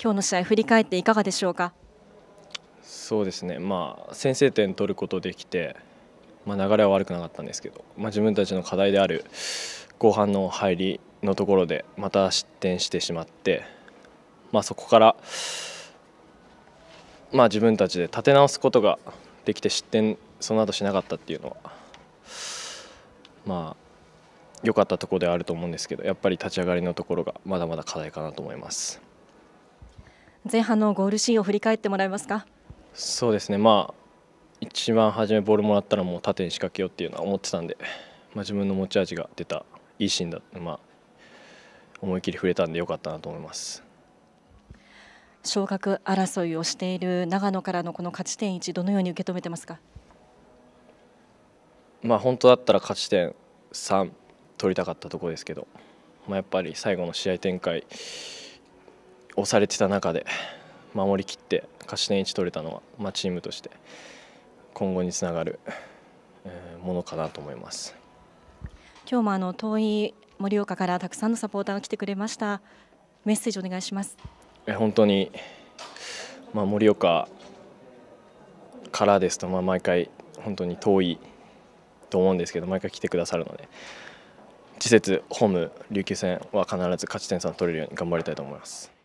今日の試合振り返っていかがでしょうかそうですね、まあ、先制点取ることできて、まあ、流れは悪くなかったんですけど、まあ、自分たちの課題である後半の入りのところでまた失点してしまって、まあ、そこから、まあ、自分たちで立て直すことができて失点その後しなかったっていうのはまあ良かったところであると思うんですけどやっぱり立ち上がりのところがまだまだ課題かなと思います。前半のゴールシーンを振り返ってもらえますかそうですね、まあ、一番初めボールもらったらもう縦に仕掛けようっていうのは思ってたんで、まあ、自分の持ち味が出たいいシーンだ、まあ、思い切り触れたんでよかったなと思います。昇格争いをしている長野からのこの勝ち点1どのように受け止めてますか、まあ、本当だったら勝ち点3取りたかったところですけど、まあ、やっぱり最後の試合展開押されてた中で守りきって勝ち点1取れたのは、まあ、チームとして今後につながる、ものかなと思います今日もあの遠い盛岡からたくさんのサポーターが来てくれましたメッセージお願いしますえ本当に、まあ、盛岡からですと、まあ、毎回本当に遠いと思うんですけど毎回来てくださるので次節ホーム琉球戦は必ず勝ち点3取れるように頑張りたいと思います。